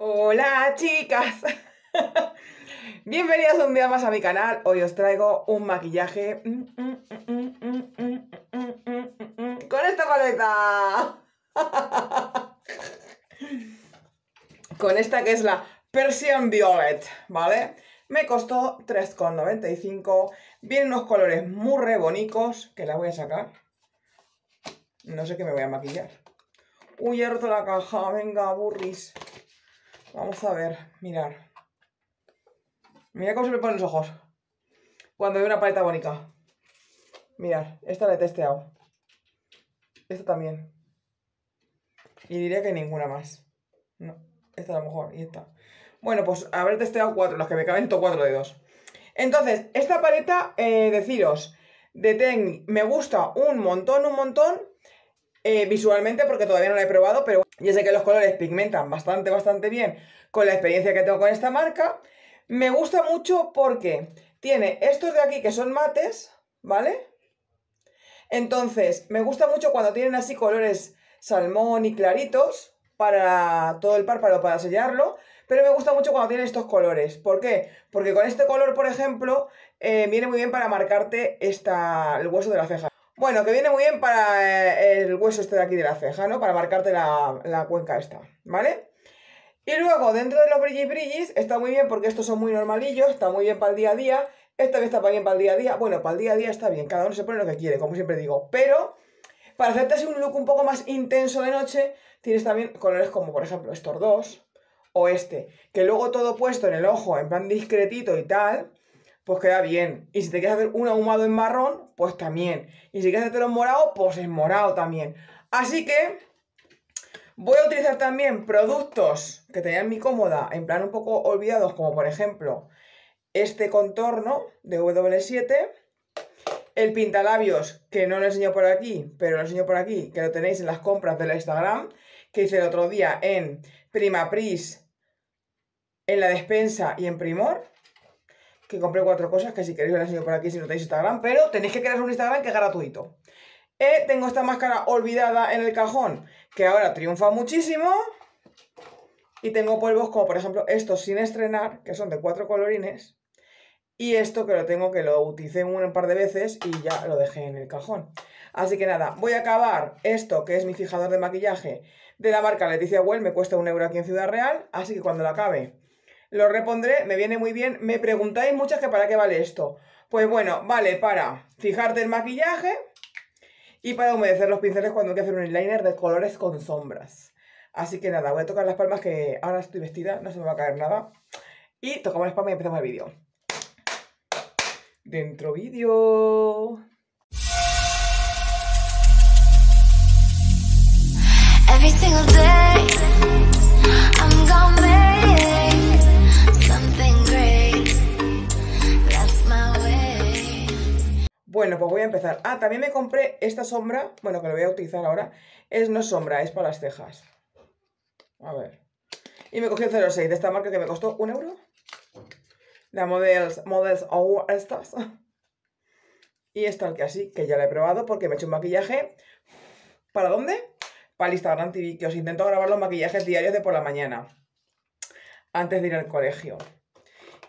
Hola chicas, bienvenidas un día más a mi canal. Hoy os traigo un maquillaje con esta paleta, con esta que es la Persian Violet, ¿vale? Me costó 3,95, vienen unos colores muy rebonicos que la voy a sacar. No sé qué me voy a maquillar. Uy, he roto la caja, venga, burris. Vamos a ver, mirar. Mira cómo se me ponen los ojos. Cuando veo una paleta bonita. Mirad, esta la he testeado. Esta también. Y diría que ninguna más. No, esta a lo mejor, y esta. Bueno, pues habré testeado cuatro, las que me caben todo cuatro dos Entonces, esta paleta, eh, deciros, de Ten, me gusta un montón, un montón. Eh, visualmente, porque todavía no la he probado, pero y sé que los colores pigmentan bastante, bastante bien con la experiencia que tengo con esta marca. Me gusta mucho porque tiene estos de aquí que son mates, ¿vale? Entonces, me gusta mucho cuando tienen así colores salmón y claritos para todo el párpado, para sellarlo. Pero me gusta mucho cuando tienen estos colores. ¿Por qué? Porque con este color, por ejemplo, eh, viene muy bien para marcarte esta, el hueso de la ceja. Bueno, que viene muy bien para eh, el hueso este de aquí de la ceja, ¿no? Para marcarte la, cuenca esta, ¿vale? Y luego, dentro de los brillis brillis, está muy bien porque estos son muy normalillos, está muy bien para el día a día, esta vez está bien para el día a día, bueno, para el día a día está bien, cada uno se pone lo que quiere, como siempre digo, pero para hacerte así un look un poco más intenso de noche, tienes también colores como, por ejemplo, estos dos, o este, que luego todo puesto en el ojo, en plan discretito y tal, pues queda bien. Y si te quieres hacer un ahumado en marrón, pues también. Y si quieres hacerlo en morado, pues es morado también. Así que voy a utilizar también productos que tenían en mi cómoda, en plan un poco olvidados, como por ejemplo este contorno de W7, el pintalabios, que no lo enseño por aquí, pero lo enseño por aquí, que lo tenéis en las compras del Instagram, que hice el otro día en Primapris, en la despensa y en Primor que compré cuatro cosas que si queréis las enseño por aquí si no tenéis Instagram, pero tenéis que crear un Instagram que es gratuito. Eh, tengo esta máscara olvidada en el cajón, que ahora triunfa muchísimo. Y tengo polvos como por ejemplo estos sin estrenar, que son de cuatro colorines. Y esto que lo tengo, que lo utilicé un par de veces y ya lo dejé en el cajón. Así que nada, voy a acabar esto, que es mi fijador de maquillaje de la marca Leticia Well. Me cuesta un euro aquí en Ciudad Real, así que cuando lo acabe lo repondré, me viene muy bien. Me preguntáis muchas que para qué vale esto. Pues bueno, vale para fijarte el maquillaje y para humedecer los pinceles cuando hay que hacer un eyeliner de colores con sombras. Así que nada, voy a tocar las palmas que ahora estoy vestida, no se me va a caer nada. Y tocamos las palmas y empezamos el vídeo. Dentro vídeo. Every single day Bueno, pues voy a empezar. Ah, también me compré esta sombra, bueno, que lo voy a utilizar ahora. Es no sombra, es para las cejas. A ver. Y me cogí el 06 de esta marca que me costó un euro. La Models, Models o estas. Y esta que así, que ya la he probado porque me he hecho un maquillaje. ¿Para dónde? Para el Instagram TV, que os intento grabar los maquillajes diarios de por la mañana. Antes de ir al colegio.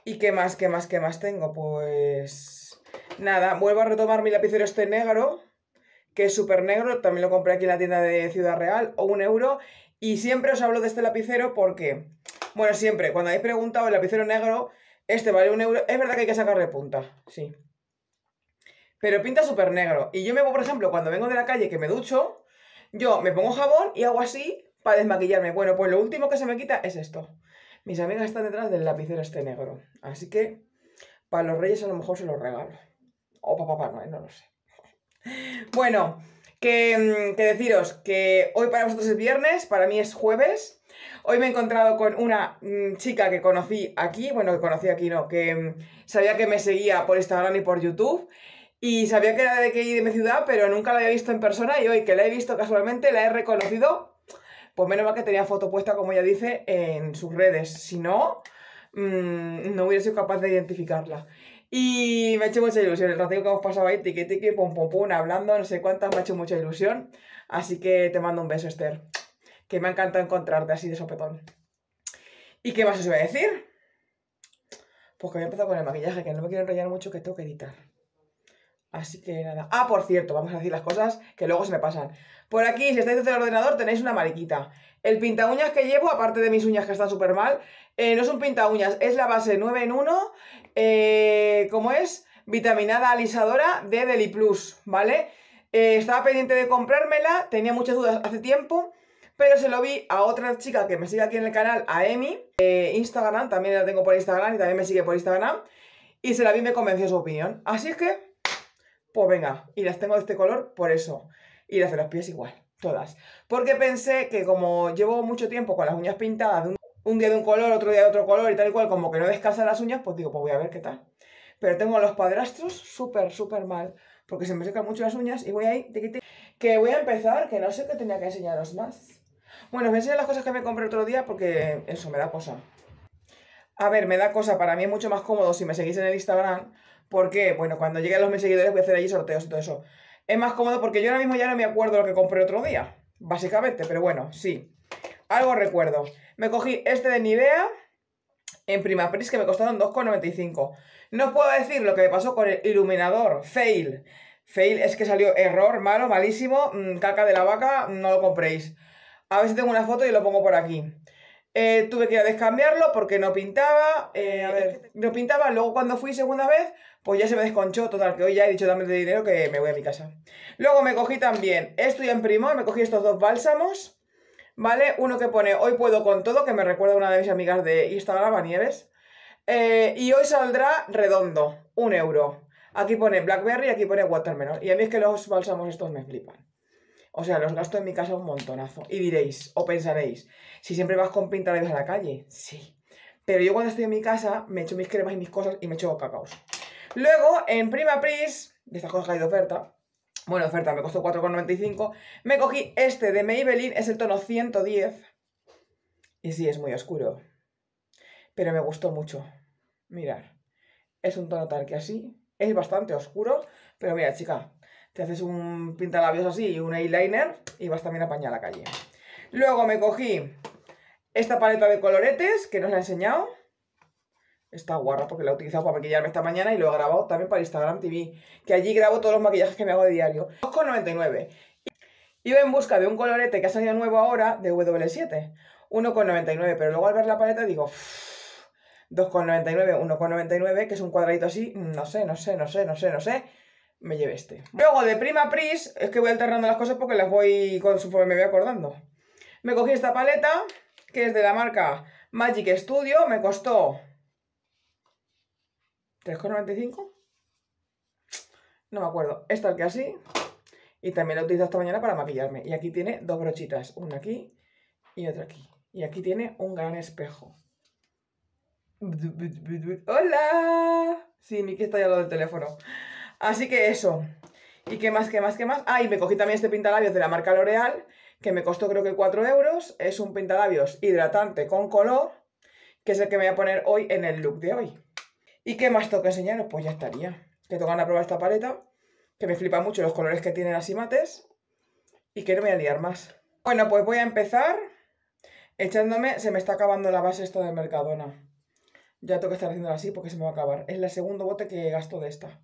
¿Y qué más, qué más, qué más tengo? Pues... Nada, vuelvo a retomar mi lapicero este negro, que es súper negro, también lo compré aquí en la tienda de Ciudad Real, o un euro. Y siempre os hablo de este lapicero porque, bueno, siempre, cuando habéis preguntado el lapicero negro, este vale un euro. Es verdad que hay que sacarle punta, sí. Pero pinta súper negro. Y yo me, voy, por ejemplo, cuando vengo de la calle que me ducho, yo me pongo jabón y hago así para desmaquillarme. Bueno, pues lo último que se me quita es esto. Mis amigas están detrás del lapicero este negro. Así que para los reyes a lo mejor se los regalo. O Papá no ¿eh? no lo sé. Bueno, mm, que, deciros que hoy para vosotros es viernes, para mí es jueves. Hoy me he encontrado con una mm, chica que conocí aquí, bueno, que conocí aquí no, que mm, sabía que me seguía por Instagram y por YouTube. Y sabía que era de que de mi ciudad, pero nunca la había visto en persona y hoy que la he visto casualmente, la he reconocido. Pues menos mal que tenía foto puesta, como ella dice, en sus redes. Si no, no hubiera sido capaz de identificarla. Y me ha hecho mucha ilusión. El ratito que hemos pasado ahí, tiqui tiqui, pum pum pum, hablando, no sé cuántas, me ha hecho mucha ilusión. Así que te mando un beso, Esther. Que me ha encantado encontrarte así de sopetón. ¿Y qué más os voy a decir? Pues que voy a empezar con el maquillaje, que no me quiero enrollar mucho, que tengo que editar. Así que nada. Ah, por cierto, vamos a decir las cosas que luego se me pasan. Por aquí, si estáis desde el ordenador, tenéis una mariquita. El pinta uñas que llevo, aparte de mis uñas que están súper mal, eh, no son un pinta uñas, es la base 9 en 1 eh, como es? Vitaminada alisadora de Deli Plus, ¿vale? Eh, estaba pendiente de comprármela, tenía muchas dudas hace tiempo, pero se lo vi a otra chica que me sigue aquí en el canal, a Emi, Instagram, también la tengo por Instagram y también me sigue por Instagram, y se la vi y me convenció su opinión. Así es que, pues venga, y las tengo de este color por eso, y las de los pies igual, todas. Porque pensé que como llevo mucho tiempo con las uñas pintadas de un un día de un color, otro día de otro color y tal y cual, como que no descansan las uñas, pues digo, pues voy a ver qué tal. Pero tengo los padrastros súper, súper mal, porque se me secan mucho las uñas y voy ahí, que voy a empezar, que no sé qué tenía que enseñaros más. Bueno, os voy a enseñar las cosas que me compré otro día porque eso me da cosa. A ver, me da cosa, para mí es mucho más cómodo si me seguís en el Instagram, porque, bueno, cuando lleguen los mil seguidores voy a hacer allí sorteos y todo eso. Es más cómodo porque yo ahora mismo ya no me acuerdo lo que compré otro día, básicamente, pero bueno, sí algo recuerdo. Me cogí este de Nivea en Primapris que me costaron 2,95. No os puedo decir lo que me pasó con el iluminador, fail. Fail es que salió error, malo, malísimo, mm, caca de la vaca, no lo compréis. A ver si tengo una foto y lo pongo por aquí. Eh, tuve que descambiarlo porque no pintaba. Eh, a ver, no pintaba. Luego, cuando fui segunda vez, pues ya se me desconchó. Total, que hoy ya he dicho también de dinero que me voy a mi casa. Luego me cogí también esto ya en Primor, Me cogí estos dos bálsamos. ¿vale? Uno que pone hoy puedo con todo, que me recuerda a una de mis amigas de Instagram, a Nieves. Eh, y hoy saldrá redondo, un euro. Aquí pone Blackberry, aquí pone Watermelon. Y a mí es que los bálsamos estos me flipan. O sea, los gasto en mi casa un montonazo. Y diréis, o pensaréis, si siempre vas con pintalabios a la calle, sí. Pero yo cuando estoy en mi casa, me echo mis cremas y mis cosas y me echo cacaos. Luego, en Prima Pris, de estas cosas que hay de oferta, bueno, oferta, me costó 4,95. Me cogí este de Maybelline, es el tono 110. Y sí, es muy oscuro. Pero me gustó mucho. Mirar. Es un tono tal que así. Es bastante oscuro. Pero mira, chica, te haces un pintalabios así y un eyeliner y vas también a pañar la calle. Luego me cogí esta paleta de coloretes que nos os la he enseñado. Está guarra porque la he utilizado para maquillarme esta mañana y lo he grabado también para Instagram TV, que allí grabo todos los maquillajes que me hago de diario. 2,99. Iba en busca de un colorete que ha salido nuevo ahora de W7, 1,99, pero luego al ver la paleta digo, 2,99, 1,99, que es un cuadradito así, no sé, no sé, no sé, no sé, no sé, me llevé este. Luego de Prima Pris, es que voy alternando las cosas porque las voy con conforme me voy acordando. Me cogí esta paleta, que es de la marca Magic Studio, me costó ¿3,95? No me acuerdo. Esta es que así. Y también la utilizo esta mañana para maquillarme. Y aquí tiene dos brochitas. Una aquí y otra aquí. Y aquí tiene un gran espejo. ¡Hola! Sí, Miki está ya lo del teléfono. Así que eso. ¿Y qué más, qué más, qué más? ay ah, me cogí también este pintalabios de la marca L'Oreal, que me costó creo que 4 euros. Es un pintalabios hidratante con color, que es el que me voy a poner hoy en el look de hoy. ¿Y qué más toca enseñaros? Pues ya estaría. Que tocan a probar esta paleta, que me flipa mucho los colores que tienen así mates, y que no me voy a liar más. Bueno, pues voy a empezar echándome... Se me está acabando la base esto de Mercadona. Ya tengo que estar haciéndola así porque se me va a acabar. Es la segundo bote que gasto de esta.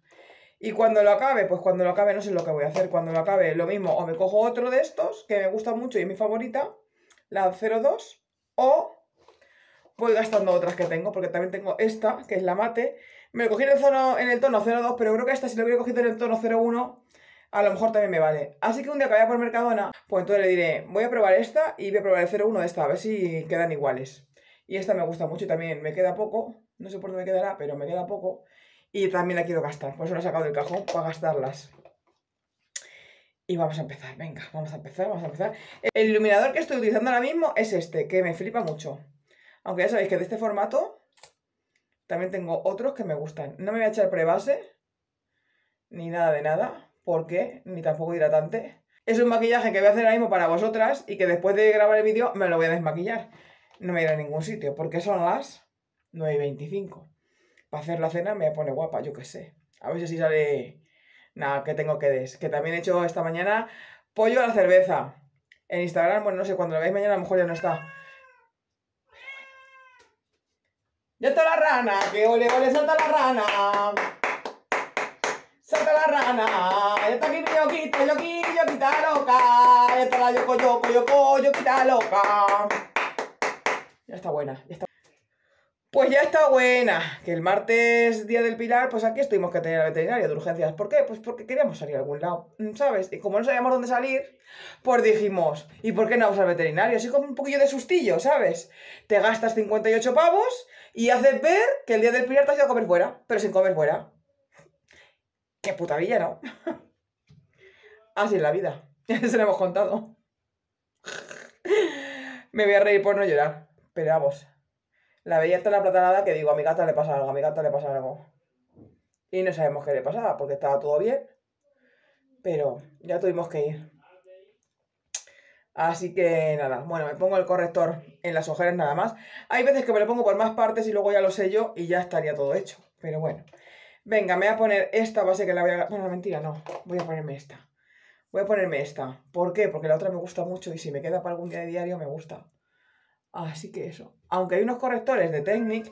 Y cuando lo acabe, pues cuando lo acabe no sé lo que voy a hacer. Cuando lo acabe lo mismo, o me cojo otro de estos, que me gusta mucho y es mi favorita, la 02, o voy gastando otras que tengo, porque también tengo esta, que es la mate. Me lo cogí en el, tono, en el tono 02, pero creo que esta si lo hubiera cogido en el tono 01, a lo mejor también me vale. Así que un día que vaya por Mercadona, pues entonces le diré, voy a probar esta y voy a probar el 01 de esta, a ver si quedan iguales. Y esta me gusta mucho y también me queda poco, no sé por dónde me quedará, pero me queda poco. Y también la quiero gastar, por eso la he sacado del cajón, para gastarlas. Y vamos a empezar, venga, vamos a empezar, vamos a empezar. El iluminador que estoy utilizando ahora mismo es este, que me flipa mucho. Aunque ya sabéis que de este formato también tengo otros que me gustan. No me voy a echar prebase, ni nada de nada, porque ni tampoco hidratante. Es un maquillaje que voy a hacer ahora mismo para vosotras y que después de grabar el vídeo me lo voy a desmaquillar. No me iré a ningún sitio, porque son las 9.25. Para hacer la cena me pone guapa, yo qué sé. A ver si sale nada que tengo que des. Que también he hecho esta mañana pollo a la cerveza. En Instagram, bueno, no sé, cuando lo veáis mañana a lo mejor ya no está. Ya está la rana, que ole, ole, salta la rana. Salta la rana, ya está aquí yoquita, yoquita, yoquita loca. Ya está la yoco, yoco, yoco, yoquita loca. Ya está buena, ya está. Pues ya está buena, que el martes, día del Pilar, pues aquí estuvimos que tener la veterinaria de urgencias. ¿Por qué? Pues porque queríamos salir a algún lado, mm, ¿sabes? Y como no sabíamos dónde salir, pues dijimos, ¿y por qué no vamos al veterinario? Así como un poquillo de sustillo, ¿sabes? Te gastas 58 pavos y haces ver que el día del te has ido a comer fuera, pero sin comer fuera. Qué puta villa, ¿no? Así es la vida. Se lo hemos contado. Me voy a reír por no llorar. Pero vamos. La veía la platanada que digo, a mi gata le pasa algo, a mi gata le pasa algo. Y no sabemos qué le pasaba, porque estaba todo bien. Pero ya tuvimos que ir. Así que nada, bueno, me pongo el corrector en las ojeras nada más. Hay veces que me lo pongo por más partes y luego ya lo sello y ya estaría todo hecho. Pero bueno. Venga, me voy a poner esta base que la voy a... Bueno, mentira, no. Voy a ponerme esta. Voy a ponerme esta. ¿Por qué? Porque la otra me gusta mucho y si me queda para algún día de diario me gusta. Así que eso. Aunque hay unos correctores de Technic,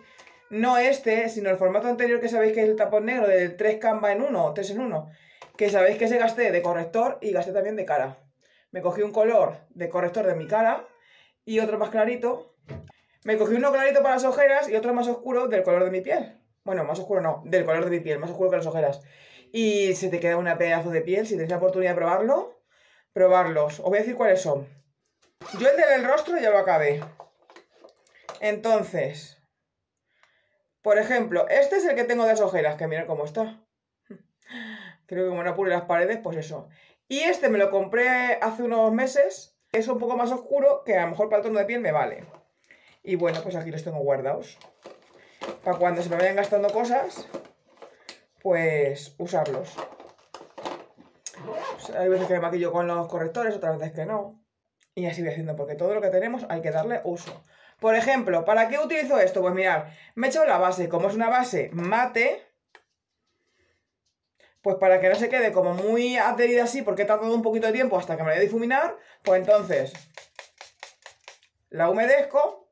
no este, sino el formato anterior que sabéis que es el tapón negro del 3 Canva en 1 o 3 en 1, que sabéis que se gasté de corrector y gasté también de cara me cogí un color de corrector de mi cara y otro más clarito. Me cogí uno clarito para las ojeras y otro más oscuro del color de mi piel. Bueno, más oscuro no, del color de mi piel, más oscuro que las ojeras. Y se te queda una pedazo de piel, si tienes la oportunidad de probarlo, probarlos. Os voy a decir cuáles son. Yo el del rostro ya lo acabé. Entonces, por ejemplo, este es el que tengo de las ojeras, que miren cómo está. Creo que como no apure las paredes, pues eso. Y este me lo compré hace unos meses. Es un poco más oscuro, que a lo mejor para el tono de piel me vale. Y bueno, pues aquí los tengo guardados. Para cuando se me vayan gastando cosas, pues usarlos. Pues hay veces que me maquillo con los correctores, otras veces que no. Y así voy haciendo, porque todo lo que tenemos hay que darle uso. Por ejemplo, ¿para qué utilizo esto? Pues mirad, me he hecho la base. Como es una base mate, pues para que no se quede como muy adherida así, porque he tardado un poquito de tiempo hasta que me la voy a difuminar, pues entonces la humedezco.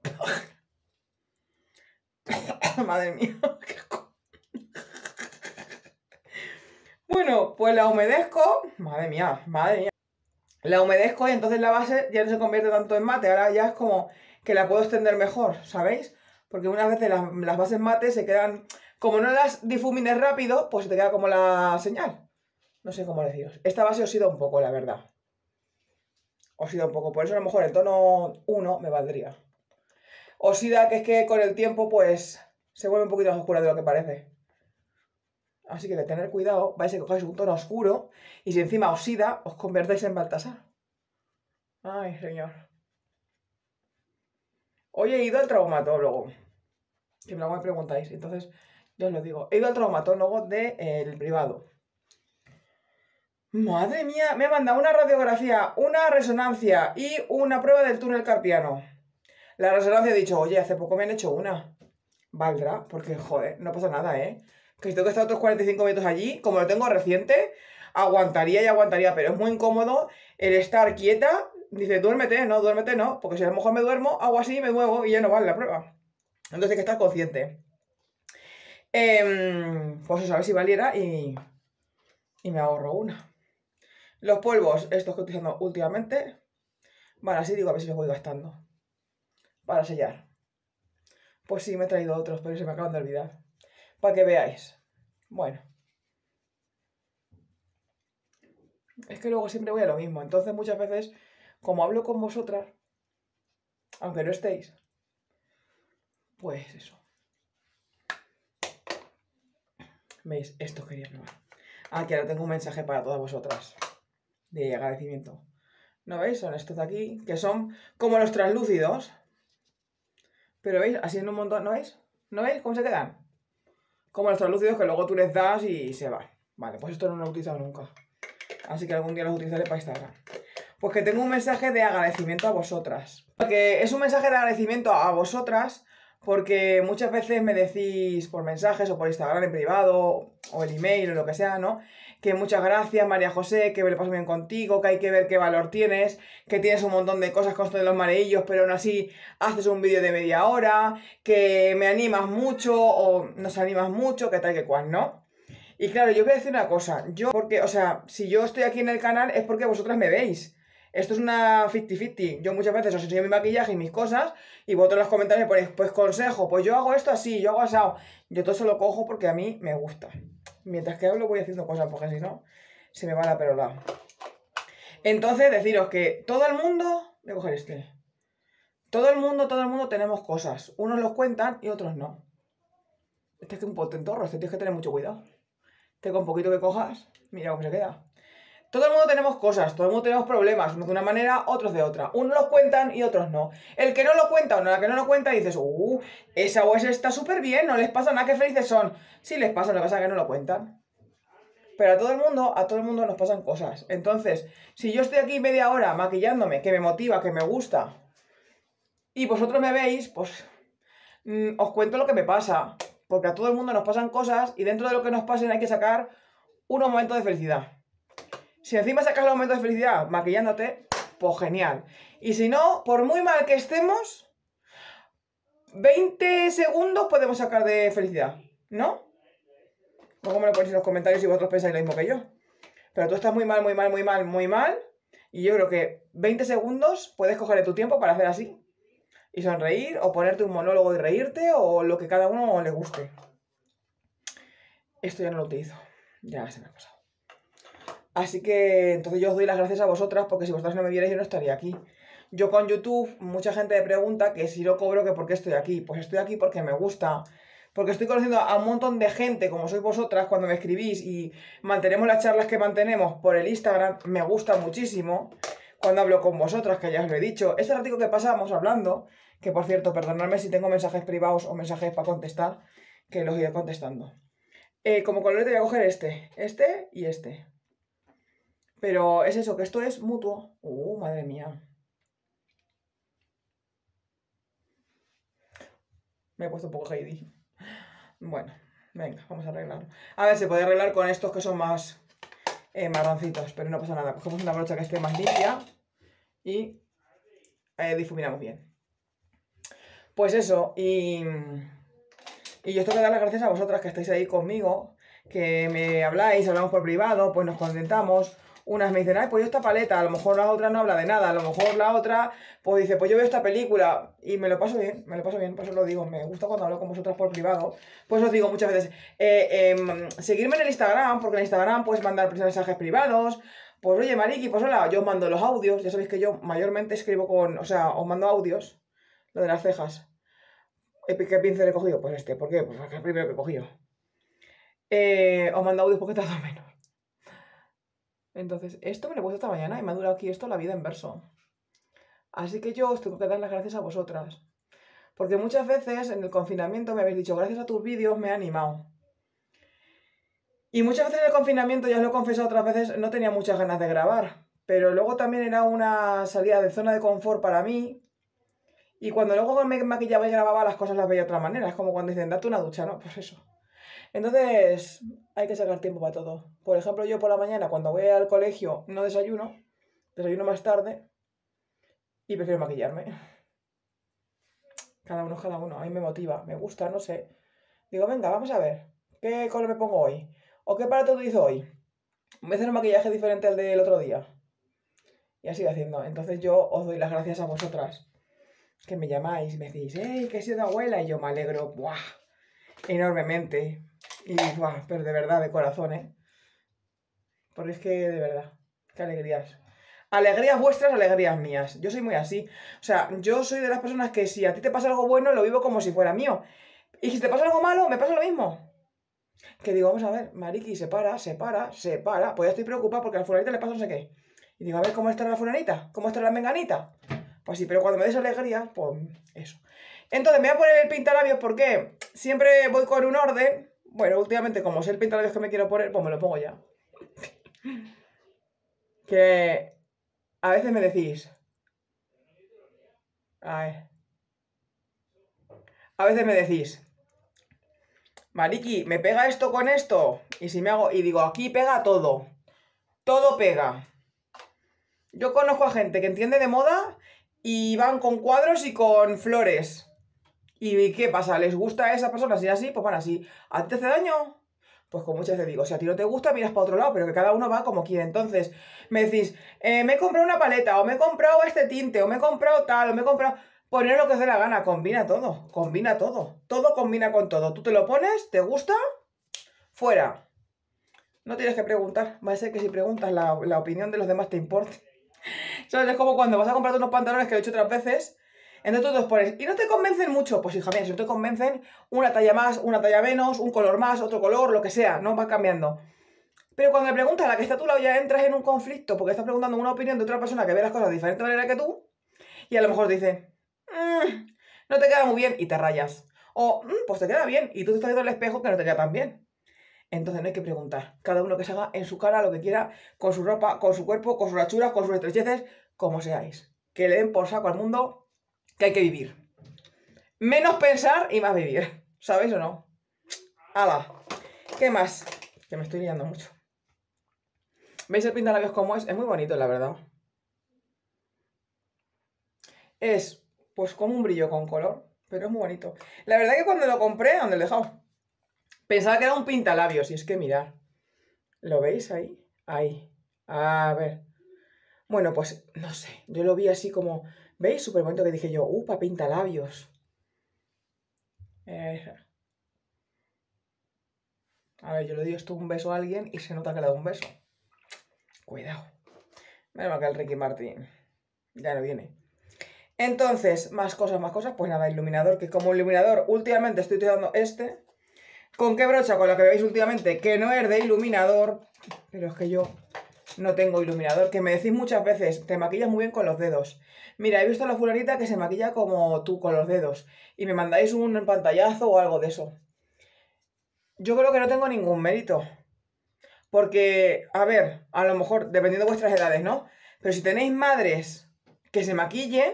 Madre mía, Bueno, pues la humedezco. Madre mía, madre mía. La humedezco y entonces la base ya no se convierte tanto en mate. Ahora ya es como que la puedo extender mejor, ¿sabéis? Porque unas veces las, las bases mate se quedan como no las difumines rápido, pues se te queda como la señal. No sé cómo deciros. Esta base sido un poco, la verdad. sido un poco. Por eso a lo mejor el tono 1 me valdría. Osida, que es que con el tiempo, pues, se vuelve un poquito más oscura de lo que parece. Así que de tener cuidado, vais a coger un tono oscuro y si encima osida, os convertáis en Baltasar. Ay, señor. Hoy he ido al traumatólogo. Que me lo me preguntáis. Entonces, yo os lo digo. He ido al traumatólogo del eh, privado. Madre mía, me ha mandado una radiografía, una resonancia y una prueba del túnel carpiano. La resonancia ha dicho, oye, hace poco me han hecho una. Valdrá, porque joder, no pasa nada, ¿eh? Que si tengo que estar otros 45 minutos allí, como lo tengo reciente, aguantaría y aguantaría, pero es muy incómodo el estar quieta. Dice, duérmete, no, duérmete, no, porque si a lo mejor me duermo, hago así, me muevo y ya no vale la prueba. Entonces hay que estar consciente. Em, pues eso, a ver si valiera y, y me ahorro una. Los polvos, estos que estoy usando últimamente, van así, digo, a ver si los voy gastando para sellar. Pues sí, me he traído otros, pero se me acaban de olvidar. Para que veáis. Bueno. Es que luego siempre voy a lo mismo. Entonces muchas veces, como hablo con vosotras, aunque no estéis, pues eso. ¿Veis? Esto quería probar. Aquí ah, ahora tengo un mensaje para todas vosotras de agradecimiento. ¿No veis? Son estos de aquí, que son como los translúcidos. Pero veis, así en un montón, ¿no veis? ¿No veis cómo se quedan? Como los translúcidos que luego tú les das y se van. Vale, pues esto no lo he utilizado nunca. Así que algún día los utilizaré para Instagram. Pues que tengo un mensaje de agradecimiento a vosotras. Porque es un mensaje de agradecimiento a vosotras porque muchas veces me decís por mensajes o por Instagram en privado o el email o lo que sea, ¿no? Que muchas gracias, María José, que me lo paso bien contigo, que hay que ver qué valor tienes, que tienes un montón de cosas con esto de los mareillos, pero aún así haces un vídeo de media hora, que me animas mucho o nos animas mucho, que tal que cual, ¿no? Y claro, yo voy a decir una cosa, yo porque, o sea, si yo estoy aquí en el canal es porque vosotras me veis. Esto es una 50-50. Yo muchas veces os enseño mi maquillaje y mis cosas y vosotros en los comentarios por ponéis, pues consejo, pues yo hago esto así, yo hago asado. Yo todo se lo cojo porque a mí me gusta. Mientras que hablo voy haciendo cosas porque si no, se me va la perola. Entonces, deciros que todo el mundo... Voy a coger este. Todo el mundo, todo el mundo tenemos cosas. Unos los cuentan y otros no. Este es que un potentorro, este tienes que tener mucho cuidado. Este con poquito que cojas, mira cómo se queda. Todo el mundo tenemos cosas, todo el mundo tenemos problemas, unos de una manera, otros de otra. Unos los cuentan y otros no. El que no lo cuenta o la que no lo cuenta dices, uh, esa o esa está súper bien, no les pasa nada, qué felices son. Sí les pasa, lo que pasa es que no lo cuentan. Pero a todo el mundo, a todo el mundo nos pasan cosas. Entonces, si yo estoy aquí media hora maquillándome, que me motiva, que me gusta, y vosotros me veis, pues mm, os cuento lo que me pasa. Porque a todo el mundo nos pasan cosas y dentro de lo que nos pasen hay que sacar unos momentos de felicidad. Si encima sacas los momentos de felicidad maquillándote, pues genial. Y si no, por muy mal que estemos, 20 segundos podemos sacar de felicidad, ¿no? cómo me lo ponéis en los comentarios si vosotros pensáis lo mismo que yo. Pero tú estás muy mal, muy mal, muy mal, muy mal. Y yo creo que 20 segundos puedes coger de tu tiempo para hacer así. Y sonreír, o ponerte un monólogo y reírte, o lo que cada uno le guste. Esto ya no lo utilizo. Ya se me ha pasado. Así que entonces yo os doy las gracias a vosotras porque si vosotras no me vierais yo no estaría aquí. Yo con YouTube, mucha gente me pregunta que si lo cobro, que por qué estoy aquí. Pues estoy aquí porque me gusta. Porque estoy conociendo a un montón de gente, como sois vosotras, cuando me escribís y mantenemos las charlas que mantenemos por el Instagram, me gusta muchísimo. Cuando hablo con vosotras, que ya os lo he dicho. Este ratico que pasamos hablando, que por cierto, perdonadme si tengo mensajes privados o mensajes para contestar, que los iré contestando. Eh, como color voy a coger este, este y este. Pero es eso, que esto es mutuo. Uh, madre mía. Me he puesto un poco Heidi. Bueno, venga, vamos a arreglarlo. A ver, se puede arreglar con estos que son más eh, marroncitos, pero no pasa nada. Cogemos una brocha que esté más limpia y eh, difuminamos bien. Pues eso, y, y yo tengo que dar las gracias a vosotras que estáis ahí conmigo, que me habláis, hablamos por privado, pues nos contentamos, unas me dicen, ay, pues yo esta paleta, a lo mejor la otra no habla de nada, a lo mejor la otra, pues dice, pues yo veo esta película y me lo paso bien, me lo paso bien, por eso lo digo, me gusta cuando hablo con vosotras por privado, pues os digo muchas veces, eh, em, seguirme en el Instagram, porque en el Instagram puedes mandar mensajes privados, pues oye, Mariki, pues hola, yo os mando los audios, ya sabéis que yo mayormente escribo con, o sea, os mando audios, lo de las cejas. Eh, ¿Qué pincel he cogido? Pues este, ¿por qué? Pues el primero que he cogido. Eh, os mando audios porque está dormido. Entonces, esto me lo he puesto esta mañana y me ha durado aquí esto la vida en verso. Así que yo os tengo que dar las gracias a vosotras. Porque muchas veces en el confinamiento me habéis dicho, gracias a tus vídeos me he animado. Y muchas veces en el confinamiento, ya os lo he confesado otras veces, no tenía muchas ganas de grabar. Pero luego también era una salida de zona de confort para mí. Y cuando luego me maquillaba y grababa, las cosas las veía de otra manera. Es como cuando dicen, date una ducha, ¿no? Pues eso. Entonces, hay que sacar tiempo para todo. Por ejemplo, yo por la mañana, cuando voy al colegio, no desayuno, desayuno más tarde y prefiero maquillarme. Cada uno, cada uno. A mí me motiva, me gusta, no sé. Digo, venga, vamos a ver. ¿Qué color me pongo hoy? ¿O qué todo hizo hoy? me a hacer un maquillaje diferente al del otro día. Y así haciendo. Entonces yo os doy las gracias a vosotras. Que me llamáis, me decís, ¡Ey, qué he sido abuela! Y yo me alegro, ¡buah! enormemente. Y, buah, pero de verdad, de corazón, ¿eh? Porque es que, de verdad, qué alegrías. Alegrías vuestras, alegrías mías. Yo soy muy así. O sea, yo soy de las personas que si a ti te pasa algo bueno, lo vivo como si fuera mío. Y si te pasa algo malo, me pasa lo mismo. Que digo, vamos a ver, Mariki se para, se para, se para. Pues ya estoy preocupada porque a la furanita le pasa no sé qué. Y digo, a ver, ¿cómo está la furanita? ¿Cómo está la menganita? Pues sí, pero cuando me des alegría, pues eso. Entonces me voy a poner el pintalabios porque siempre voy con un orden. Bueno, últimamente como es el pintalabios que me quiero poner, pues me lo pongo ya. que a veces me decís... Ay. A veces me decís... Mariki, me pega esto con esto. Y si me hago... Y digo, aquí pega todo. Todo pega. Yo conozco a gente que entiende de moda y van con cuadros y con flores. ¿Y qué pasa? ¿Les gusta a esa persona así así? Pues van así. ¿A ti te hace daño? Pues como muchas veces digo, si a ti no te gusta, miras para otro lado, pero que cada uno va como quiere. Entonces, me decís, eh, me he comprado una paleta, o me he comprado este tinte, o me he comprado tal, o me he comprado... Poner lo que os dé la gana, combina todo, combina todo. Todo combina con todo. Tú te lo pones, te gusta, fuera. No tienes que preguntar, va a ser que si preguntas la, opinión de los demás te importe. ¿Sabes? Es como cuando vas a comprarte unos pantalones que he hecho otras veces entonces todos te pones, y no te convencen mucho, pues hija mía, si no te convencen, una talla más, una talla menos, un color más, otro color, lo que sea, no vas cambiando. Pero cuando le preguntas a la que está a tu lado ya entras en un conflicto porque estás preguntando una opinión de otra persona que ve las cosas de diferente manera que tú y a lo mejor dice, mm, no te queda muy bien y te rayas. O, mm, pues te queda bien y tú te estás viendo el espejo que no te queda tan bien. Entonces no hay que preguntar. Cada uno que se haga en su cara lo que quiera, con su ropa, con su cuerpo, con sus rachuras, con sus estrecheces, como seáis. Que le den por saco al mundo que hay que vivir. Menos pensar y más vivir. ¿Sabéis o no? ¡Hala! ¿Qué más? Que me estoy liando mucho. ¿Veis el pintalabios como es? Es muy bonito, la verdad. Es, pues, como un brillo con color, pero es muy bonito. La verdad que cuando lo compré, ¿dónde lo dejado? Pensaba que era un pintalabios, y es que mirar. ¿Lo veis ahí? Ahí. A ver. Bueno, pues, no sé. Yo lo vi así como ¿Veis? Súper bonito que dije yo, upa, pinta labios. Eh, a ver, yo le doy esto un beso a alguien y se nota que le da un beso. Cuidado. Me va a el Ricky Martin. Ya no viene. Entonces, más cosas, más cosas. Pues nada, iluminador, que como iluminador últimamente estoy tirando este. ¿Con qué brocha? Con la que veis últimamente, que no es de iluminador. Pero es que yo no tengo iluminador, que me decís muchas veces, te maquillas muy bien con los dedos. Mira, he visto a la fulanita que se maquilla como tú, con los dedos, y me mandáis un pantallazo o algo de eso. Yo creo que no tengo ningún mérito. Porque, a ver, a lo mejor, dependiendo de vuestras edades, ¿no? Pero si tenéis madres que se maquillen,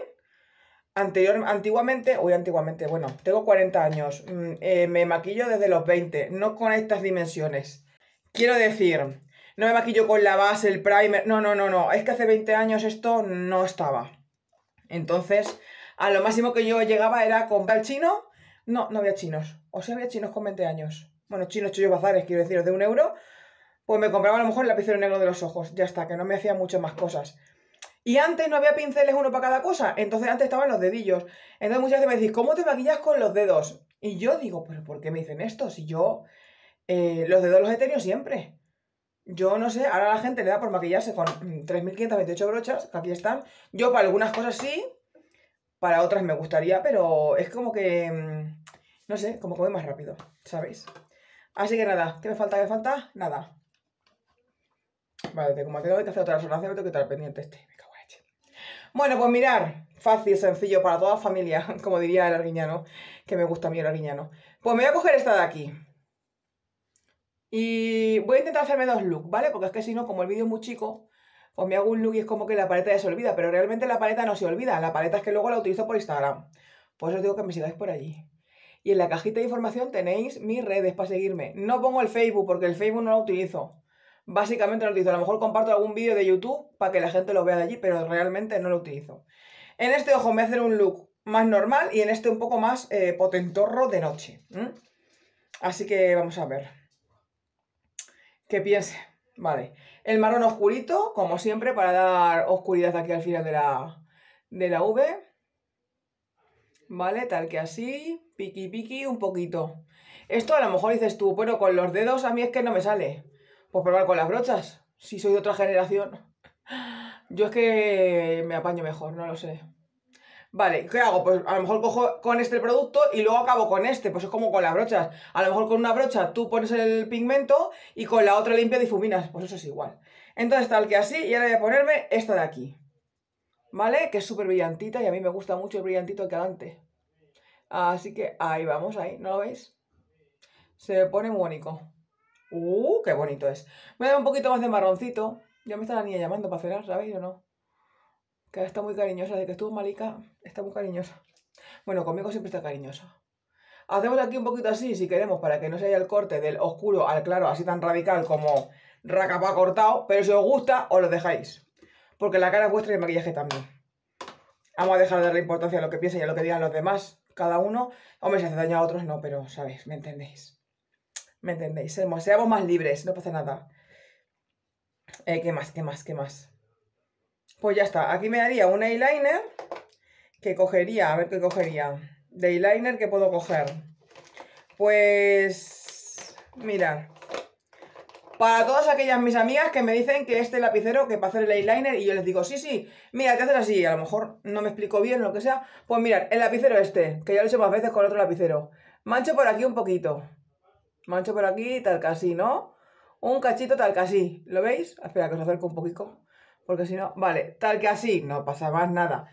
anterior, antiguamente, hoy antiguamente, bueno, tengo 40 años, mm, eh, me maquillo desde los 20, no con estas dimensiones. Quiero decir, no me maquillo con la base, el primer. No, no, no, no. Es que hace 20 años esto no estaba. Entonces, a lo máximo que yo llegaba era comprar chino. No, no había chinos. O si había chinos con 20 años. Bueno, chinos, chillos bazares, quiero decir, de un euro. Pues me compraba a lo mejor el lapicero negro de los ojos. Ya está, que no me hacía muchas más cosas. Y antes no había pinceles uno para cada cosa, entonces antes estaban los dedillos. Entonces muchas veces me decís, ¿cómo te maquillas con los dedos? Y yo digo, ¿pero por qué me dicen esto? Si yo eh, los dedos los he tenido siempre. Yo no sé, ahora la gente le da por maquillarse con 3.528 mm, brochas, que aquí están. Yo para algunas cosas sí, para otras me gustaría, pero es como que, mm, no sé, como que voy más rápido, ¿sabéis? Así que nada, ¿qué me falta? ¿Qué me falta? Nada. Vale, como tengo que hacer otra resonancia, me tengo que estar pendiente este. Me cago en Bueno, pues mirar, fácil, sencillo, para toda familia, como diría el arguiñano, que me gusta a mí el arguiñano. Pues me voy a coger esta de aquí. Y voy a intentar hacerme dos looks, ¿vale? Porque es que si no, como el vídeo es muy chico, pues me hago un look y es como que la paleta ya se olvida. Pero realmente la paleta no se olvida, la paleta es que luego la utilizo por Instagram. pues os digo que me sigáis por allí. Y en la cajita de información tenéis mis redes para seguirme. No pongo el Facebook porque el Facebook no lo utilizo. Básicamente no lo utilizo. A lo mejor comparto algún vídeo de YouTube para que la gente lo vea de allí, pero realmente no lo utilizo. En este ojo me voy hacer un look más normal y en este un poco más eh, potentorro de noche. Así que vamos a ver que piense. Vale. El marrón oscurito, como siempre, para dar oscuridad aquí al final de la, de la V. Vale, tal que así. piki piqui, un poquito. Esto a lo mejor dices tú, pero con los dedos a mí es que no me sale. Pues probar con las brochas. Si soy de otra generación. Yo es que me apaño mejor, no lo sé. Vale, ¿qué hago? Pues a lo mejor cojo con este producto y luego acabo con este. Pues es como con las brochas. A lo mejor con una brocha tú pones el pigmento y con la otra limpia difuminas. Pues eso es igual. Entonces tal que así y ahora voy a ponerme esta de aquí. ¿Vale? Que es súper brillantita y a mí me gusta mucho el brillantito que adelante. Así que ahí vamos, ahí. ¿No lo veis? Se pone muy bonito. ¡Uh! ¡Qué bonito es! Me da un poquito más de marroncito. Ya me está la niña llamando para cenar, ¿sabéis o no? que está muy cariñosa, de que estuvo malica, está muy cariñosa. Bueno, conmigo siempre está cariñosa. Hacemos aquí un poquito así, si queremos, para que no se haya el corte del oscuro al claro, así tan radical como racapá cortado, pero si os gusta, os lo dejáis. Porque la cara es vuestra y el maquillaje también. Vamos a dejar de darle importancia a lo que piensen y a lo que digan los demás, cada uno. Hombre, si hace daño a otros, no, pero, sabes ¿Me entendéis? ¿Me entendéis? Seamos, seamos más libres, no pasa nada. Eh, ¿Qué más? ¿Qué más? ¿Qué más? Pues ya está, aquí me haría un eyeliner que cogería, a ver qué cogería. De eyeliner que puedo coger. Pues, Mira Para todas aquellas mis amigas que me dicen que este lapicero que para hacer el eyeliner y yo les digo, sí, sí, mira, te haces así, a lo mejor no me explico bien lo que sea. Pues mirar, el lapicero este, que ya lo he hecho más veces con otro lapicero. Mancho por aquí un poquito. Mancho por aquí, tal casi, ¿no? Un cachito tal casi ¿Lo veis? Espera, que os acerco un poquito porque si no, vale, tal que así, no pasa más nada.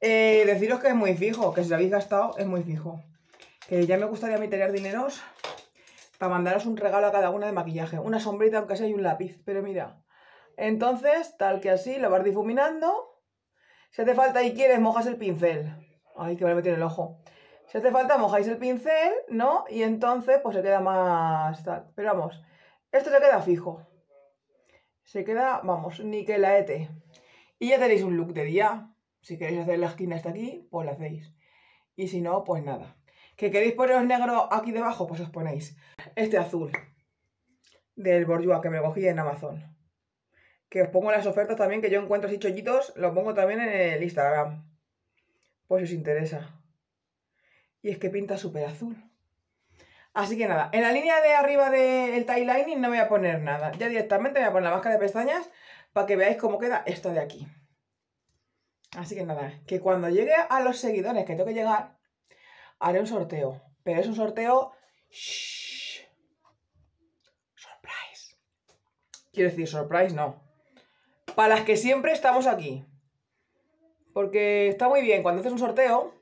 Eh, deciros que es muy fijo, que si lo habéis gastado es muy fijo. Que ya me gustaría a dineros para mandaros un regalo a cada una de maquillaje. Una sombrita, aunque sea, y un lápiz. Pero mira, entonces, tal que así, lo vas difuminando. Si hace falta y quieres, mojas el pincel. Ay, que me lo el ojo. Si hace falta, mojáis el pincel, ¿no? Y entonces, pues se queda más tal. Pero vamos, esto se queda fijo. Se queda, vamos, niquelaete. Y ya tenéis un look de día. Si queréis hacer la esquina hasta aquí, pues la hacéis. Y si no, pues nada. ¿Que queréis poneros negro aquí debajo? Pues os ponéis este azul del Borjua que me cogí en Amazon. Que os pongo las ofertas también, que yo encuentro así chollitos, lo pongo también en el Instagram. Pues si os interesa. Y es que pinta súper azul. Así que nada, en la línea de arriba del tie lining no voy a poner nada. Ya directamente voy a poner la máscara de pestañas para que veáis cómo queda esto de aquí. Así que nada, que cuando llegue a los seguidores que tengo que llegar, haré un sorteo. Pero es un sorteo... Shh, surprise. Quiero decir, surprise no. Para las que siempre estamos aquí. Porque está muy bien, cuando haces un sorteo,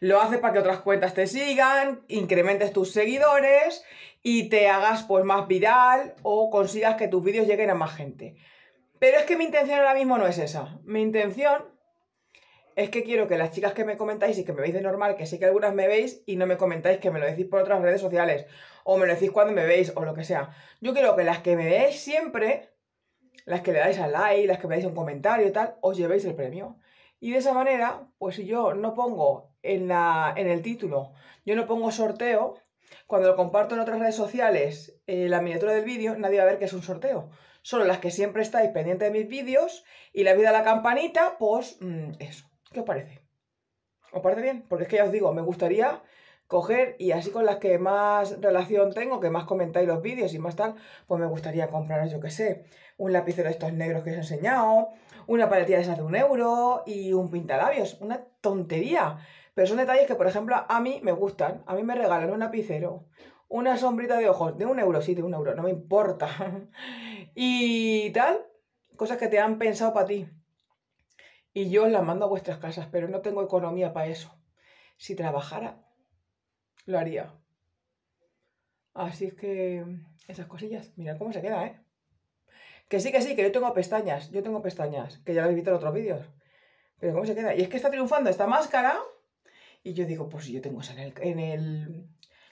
lo haces para que otras cuentas te sigan, incrementes tus seguidores y te hagas pues más viral o consigas que tus vídeos lleguen a más gente. Pero es que mi intención ahora mismo no es esa. Mi intención es que quiero que las chicas que me comentáis y que me veis de normal, que sé que algunas me veis y no me comentáis, que me lo decís por otras redes sociales o me lo decís cuando me veis o lo que sea. Yo quiero que las que me veáis siempre, las que le dais al like, las que me dais un comentario y tal, os llevéis el premio. Y de esa manera, pues si yo no pongo en, el título. Yo no pongo sorteo. Cuando lo comparto en otras redes sociales, eh, la miniatura del vídeo, nadie va a ver que es un sorteo. Solo las que siempre estáis pendientes de mis vídeos y la vida a la campanita, pues mm, eso. ¿Qué os parece? ¿Os parece bien? Porque es que ya os digo, me gustaría coger y así con las que más relación tengo, que más comentáis los vídeos y más tal, pues me gustaría compraros, yo qué sé, un lapicero de estos negros que os he enseñado, una paletilla de esas de un euro y un pintalabios. Una tontería. Pero son detalles que, por ejemplo, a mí me gustan. A mí me regalan un lapicero, una sombrita de ojos, de un euro, sí, de un euro, no me importa. y tal, cosas que te han pensado para ti. Y yo las mando a vuestras casas, pero no tengo economía para eso. Si trabajara, lo haría. Así es que esas cosillas, mirad cómo se queda, ¿eh? Que sí, que sí, que yo tengo pestañas, yo tengo pestañas, que ya lo he visto en otros vídeos. Pero cómo se queda. Y es que está triunfando esta máscara y yo digo, pues yo tengo esa en el,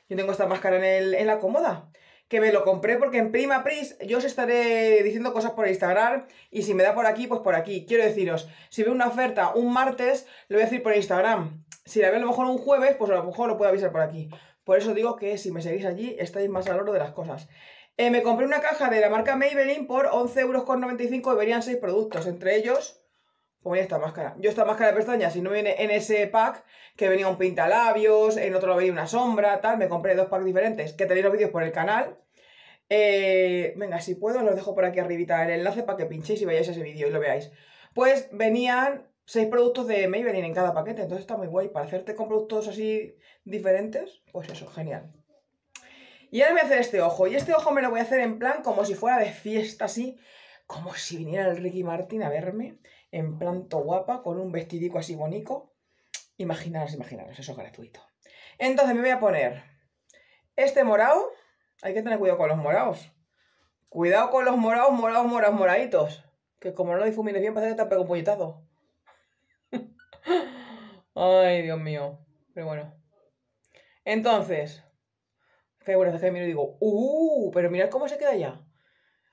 yo tengo esta máscara en, el, en la cómoda que me lo compré porque en Prima Pris yo os estaré diciendo cosas por Instagram y si me da por aquí, pues por aquí. Quiero deciros, si veo una oferta un martes, lo voy a decir por Instagram. Si la veo a lo mejor un jueves, pues a lo mejor lo puedo avisar por aquí. Por eso digo que si me seguís allí, estáis más al oro de las cosas. Eh, me compré una caja de la marca Maybelline por 11,95 euros y venían 6 productos, entre ellos esta máscara. Yo esta máscara de pestañas, si no viene en ese pack, que venía un pintalabios, en otro lo veía una sombra, tal, me compré dos packs diferentes, que tenéis los vídeos por el canal. Eh, venga, si puedo, os los dejo por aquí arribita el enlace para que pinchéis y vayáis a ese vídeo y lo veáis. Pues venían seis productos de Maybelline en cada paquete, entonces está muy guay. Para hacerte con productos así diferentes, pues eso, genial. Y ahora me voy a hacer este ojo, y este ojo me lo voy a hacer en plan como si fuera de fiesta, así, como si viniera el Ricky Martin a verme en planto guapa, con un vestidico así bonito. Imaginaros, imaginaros, eso es gratuito. Entonces me voy a poner este morado. Hay que tener cuidado con los morados. Cuidado con los morados, morados, morados, moraditos. Que como no lo difumines bien, parece que te pegado un puñetazo. Ay, Dios mío. Pero bueno. Entonces. Que bueno, que digo, ¡uh! Pero mirad cómo se queda ya.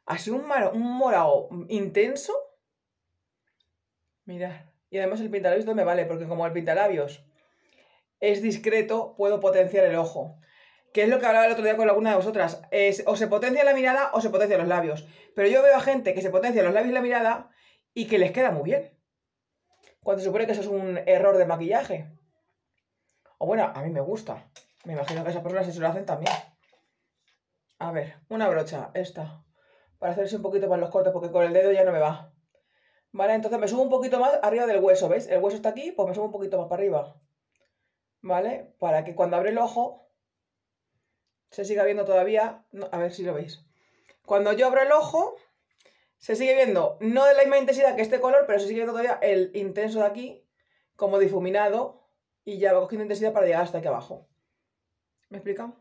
Así un, un morado intenso Mira, y además el pintalabios no me vale, porque como el pintalabios es discreto, puedo potenciar el ojo. Que es lo que hablaba el otro día con alguna de vosotras. Es, o se potencia la mirada o se potencia los labios. Pero yo veo a gente que se potencia los labios y la mirada y que les queda muy bien. Cuando se supone que eso es un error de maquillaje. O bueno, a mí me gusta. Me imagino que esas personas se lo hacen también. A ver, una brocha, esta. Para hacerse un poquito más los cortes, porque con el dedo ya no me va. ¿Vale? Entonces me subo un poquito más arriba del hueso, ¿veis? El hueso está aquí, pues me subo un poquito más para arriba. ¿Vale? Para que cuando abre el ojo se siga viendo todavía... a ver si lo veis. Cuando yo abro el ojo se sigue viendo, no de la misma intensidad que este color, pero se sigue viendo todavía el intenso de aquí como difuminado y ya va cogiendo intensidad para llegar hasta aquí abajo. ¿Me explica?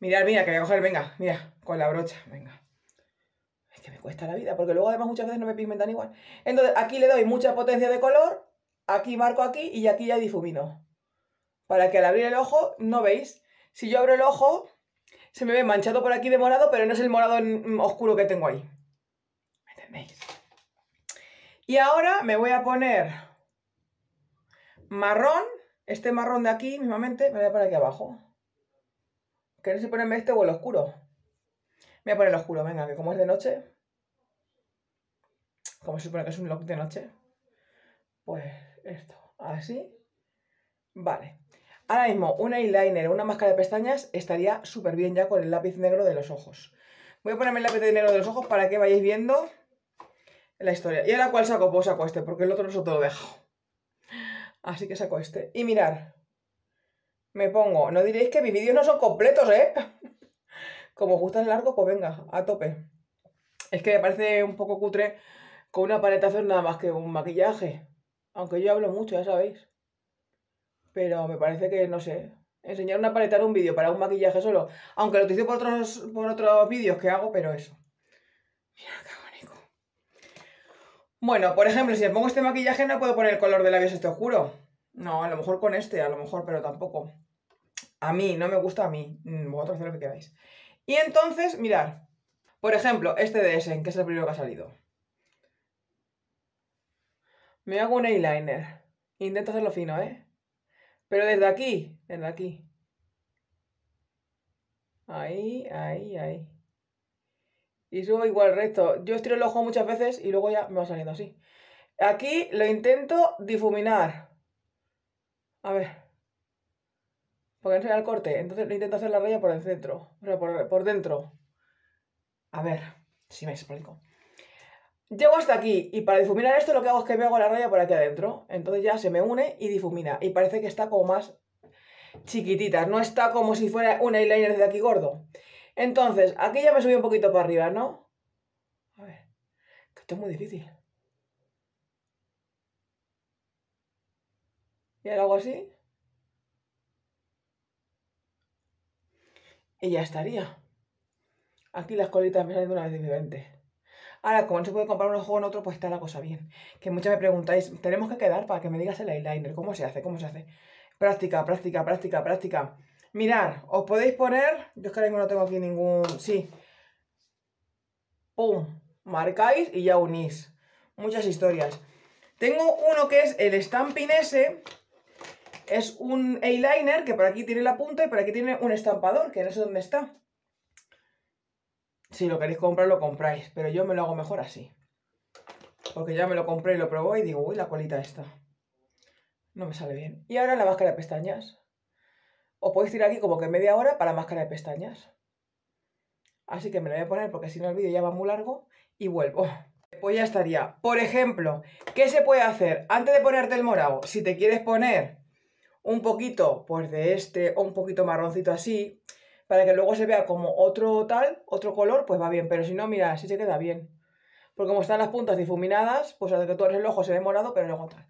Mirad, mira, que voy a coger, venga, mira, con la brocha, venga que me cuesta la vida, porque luego además muchas veces no me pigmentan igual. Entonces aquí le doy mucha potencia de color, aquí marco aquí y aquí ya difumino. Para que al abrir el ojo, no veis, si yo abro el ojo, se me ve manchado por aquí de morado, pero no es el morado mm, oscuro que tengo ahí. ¿Me entendéis? Y ahora me voy a poner marrón, este marrón de aquí mismamente, me voy a poner aquí abajo. Que no sé ponerme este o el oscuro. Me voy a poner el oscuro, venga, que como es de noche como se supone que es un lock de noche, pues esto, así. Vale. Ahora mismo, un eyeliner, una máscara de pestañas estaría súper bien ya con el lápiz negro de los ojos. Voy a ponerme el lápiz negro de los ojos para que vayáis viendo la historia. ¿Y ahora cuál saco? Pues saco este, porque el otro no te lo dejo. Así que saco este. Y mirar, me pongo, no diréis que mis vídeos no son completos, ¿eh? Como gustan largo, pues venga, a tope. Es que me parece un poco cutre con una paleta hacer nada más que un maquillaje. Aunque yo hablo mucho, ya sabéis. Pero me parece que, no sé, enseñar una paleta en un vídeo para un maquillaje solo. Aunque lo utilizo por otros, por otros vídeos que hago, pero eso. Mira qué bonito. Bueno, por ejemplo, si me pongo este maquillaje no puedo poner el color de labios este oscuro. No, a lo mejor con este, a lo mejor, pero tampoco. A mí, no me gusta a mí. Mm, vosotros hacéis lo que queráis. Y entonces, mirar. Por ejemplo, este de Essen, que es el primero que ha salido. Me hago un eyeliner. Intento hacerlo fino, ¿eh? Pero desde aquí, desde aquí. Ahí, ahí, ahí. Y subo igual el resto. Yo estiro el ojo muchas veces y luego ya me va saliendo así. Aquí lo intento difuminar. A ver. Porque no se el corte. Entonces lo intento hacer la raya por el centro. O por dentro. A ver, si me explico. Llego hasta aquí y para difuminar esto lo que hago es que me hago la raya por aquí adentro. Entonces ya se me une y difumina. Y parece que está como más chiquitita. No está como si fuera un eyeliner de aquí gordo. Entonces, aquí ya me subí un poquito para arriba, ¿no? A ver. esto es muy difícil. Y ahora hago así. Y ya estaría. Aquí las colitas me salen de una vez diferente. Ahora, como no se puede comprar uno con otro, pues está la cosa bien. Que muchas me preguntáis, tenemos que quedar para que me digas el eyeliner, ¿cómo se hace? ¿Cómo se hace? Práctica, práctica, práctica, práctica. Mirad, os podéis poner, yo es que no tengo aquí ningún, sí. Pum, marcáis y ya unís. Muchas historias. Tengo uno que es el Stampin' S, es un eyeliner que por aquí tiene la punta y por aquí tiene un estampador, que no sé dónde está. Si lo queréis comprar, lo compráis. Pero yo me lo hago mejor así. Porque ya me lo compré y lo probé y digo, uy, la colita esta. No me sale bien. Y ahora la máscara de pestañas. Os podéis ir aquí como que media hora para la máscara de pestañas. Así que me la voy a poner porque si no el vídeo ya va muy largo y vuelvo. Pues ya estaría. Por ejemplo, ¿qué se puede hacer? Antes de ponerte el morado, si te quieres poner un poquito pues de este o un poquito marroncito así, para que luego se vea como otro tal, otro color, pues va bien. Pero si no, mira, así se queda bien. Porque como están las puntas difuminadas, pues al que tú eres el ojo se ve morado, pero luego tal.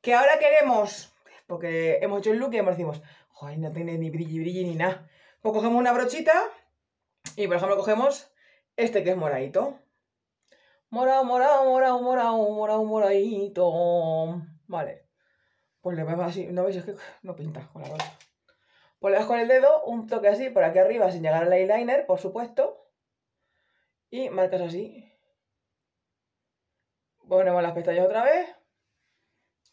Que ahora queremos, porque hemos hecho el look y hemos decimos, joder, no tiene ni brilli brilli ni nada. Pues cogemos una brochita y por ejemplo cogemos este que es moradito. Morado, morado, morado, morado, morado, moradito. Vale. Pues le vemos así. No veis, es que no pinta con la brocha. Volvemos con el dedo, un toque así por aquí arriba sin llegar al eyeliner, por supuesto. Y marcas así. Ponemos las pestañas otra vez.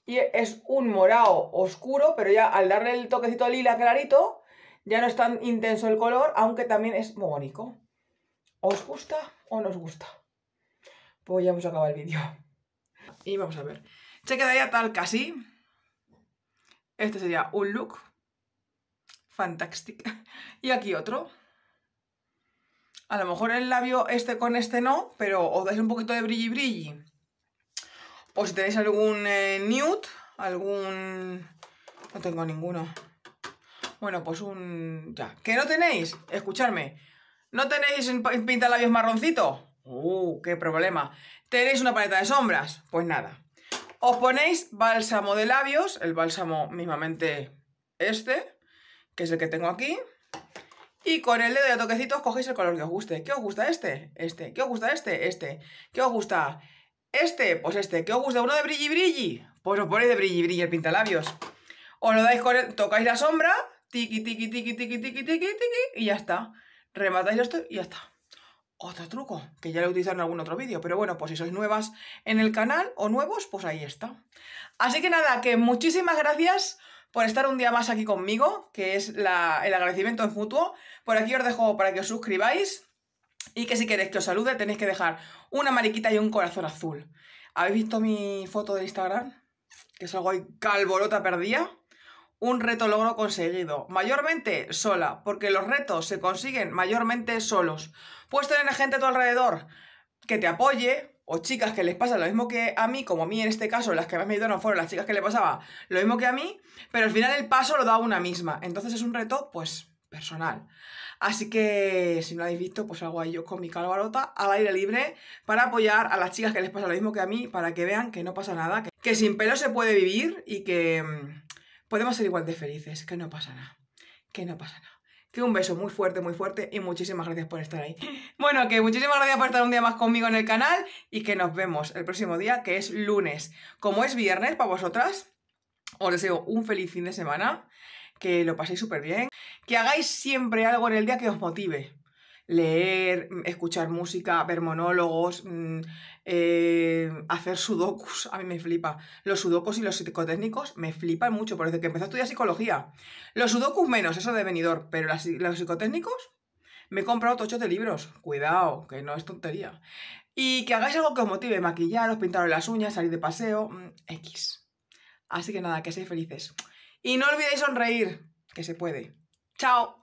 Y es un morado oscuro, pero ya al darle el toquecito lila clarito, ya no es tan intenso el color, aunque también es muy ¿Os gusta o no os gusta? Pues ya hemos acabado el vídeo. Y vamos a ver. Se quedaría tal casi. Este sería un look fantástica Y aquí otro. A lo mejor el labio este con este no, pero os dais un poquito de brilli brilli. O si tenéis algún eh, nude, algún... No tengo ninguno. Bueno, pues un... Ya. ¿Qué no tenéis? Escuchadme. ¿No tenéis pinta labios marroncito? ¡Uh, qué problema! ¿Tenéis una paleta de sombras? Pues nada. Os ponéis bálsamo de labios, el bálsamo mismamente este que es el que tengo aquí. Y con el dedo de toquecitos cogéis el color que os guste. ¿Qué os gusta este? Este. ¿Qué os gusta este? Este. ¿Qué os gusta este? Pues este. ¿Qué os gusta uno de brilli brilli? Pues os ponéis de brilli brilli el pintalabios. Os lo dais con el... Tocáis la sombra. Tiki, tiki, tiki, tiki, tiki, tiki, tiki. Y ya está. Rematáis esto y ya está. Otro truco, que ya lo he utilizado en algún otro vídeo. Pero bueno, pues si sois nuevas en el canal o nuevos, pues ahí está. Así que nada, que muchísimas gracias por estar un día más aquí conmigo, que es el agradecimiento en mutuo. Por aquí os dejo para que os suscribáis y que si queréis que os salude tenéis que dejar una mariquita y un corazón azul. ¿Habéis visto mi foto de Instagram? Que algo hoy calborota perdida. Un reto logro conseguido, mayormente sola, porque los retos se consiguen mayormente solos. Puedes tener gente a tu alrededor que te apoye, o chicas que les pasa lo mismo que a mí, como a mí en este caso, las que más me ayudaron fueron las chicas que le pasaba lo mismo que a mí, pero al final el paso lo da una misma. Entonces es un reto, pues, personal. Así que si no lo habéis visto, pues hago ahí yo con mi calvarota al aire libre para apoyar a las chicas que les pasa lo mismo que a mí, para que vean que no pasa nada, que, sin pelo se puede vivir y que mm, podemos ser igual de felices, que no pasa nada, que no pasa nada que un beso muy fuerte, muy fuerte y muchísimas gracias por estar ahí. Bueno, que muchísimas gracias por estar un día más conmigo en el canal y que nos vemos el próximo día, que es lunes. Como es viernes para vosotras, os deseo un feliz fin de semana, que lo paséis súper bien, que hagáis siempre algo en el día que os motive. Leer, escuchar música, ver monólogos, mm, eh, hacer sudokus, a mí me flipa. Los sudokus y los psicotécnicos me flipan mucho, por eso que empecé a estudiar psicología. Los sudokus menos, eso de venidor, pero los psicotécnicos me he comprado tochos de libros. Cuidado, que no es tontería. Y que hagáis algo que os motive, maquillaros, pintaros las uñas, salir de paseo, mm, X. Así que nada, que seáis felices. Y no olvidéis sonreír, que se puede. ¡Chao!